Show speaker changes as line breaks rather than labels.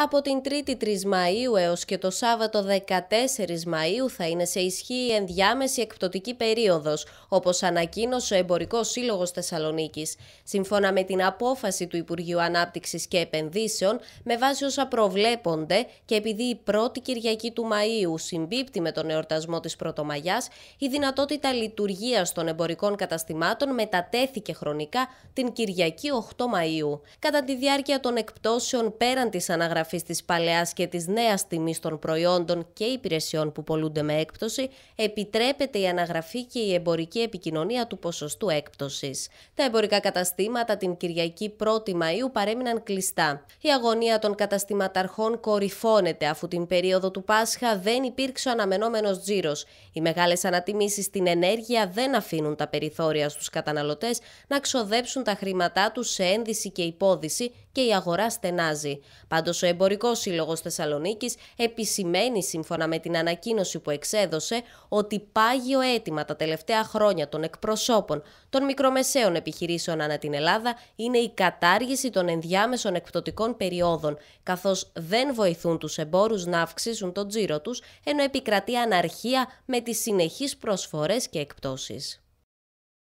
Από την 3η 3 Μαΐου έως και το Σάββατο 14 Μαΐου θα είναι σε ισχύ η ενδιάμεση εκπτωτική περίοδος, όπως ανακοίνωσε ο Εμπορικός Σύλλογος Θεσσαλονίκης. Σύμφωνα με την απόφαση του Υπουργείου Ανάπτυξης και Επενδύσεων, με βάση όσα προβλέπονται και επειδή η πρώτη Κυριακή του Μαΐου συμπίπτει με τον εορτασμό της Πρωτομαγιάς, η δυνατότητα λειτουργίας των εμπορικών καταστημάτων μετατέθηκε χρονικά την Κυριακή 8 Μαΐου. Κατά τη διάρκεια των εκπτώσεων πέραν της αναγραφής της παλαιάς και της νέας τιμής των προϊόντων και υπηρεσιών που πολλούνται με έκπτωση, επιτρέπεται η αναγραφή και η εμπορική επικοινωνία του ποσοστού έκπτωσης. Τα εμπορικά καταστήματα την Κυριακή 1η Μαΐου παρέμειναν κλειστά. Η αγωνία των καταστηματαρχών κορυφώνεται αφού την περίοδο του Πάσχα δεν υπήρξε ο αναμενόμενος τζίρος. Οι μεγάλες ανατιμήσεις στην ενέργεια δεν αφήνουν τα περιθώρια στους καταναλωτές να ξοδέψουν τα χρήματά τους σε ένδυση και υπόδηση και η αγορά στενάζει. Πάντως ο Εμπορικό Σύλλογο Θεσσαλονίκης επισημαίνει σύμφωνα με την ανακοίνωση που εξέδωσε ότι πάγιο αίτημα τα τελευταία χρόνια των εκπροσώπων των μικρομεσαίων επιχειρήσεων ανά την Ελλάδα είναι η κατάργηση των ενδιάμεσων εκπτωτικών περιόδων, καθώς δεν βοηθούν τους εμπόρους να αυξήσουν τον τζίρο τους, ενώ επικρατεί αναρχία με τις συνεχείς προσφορές και εκπτώσεις.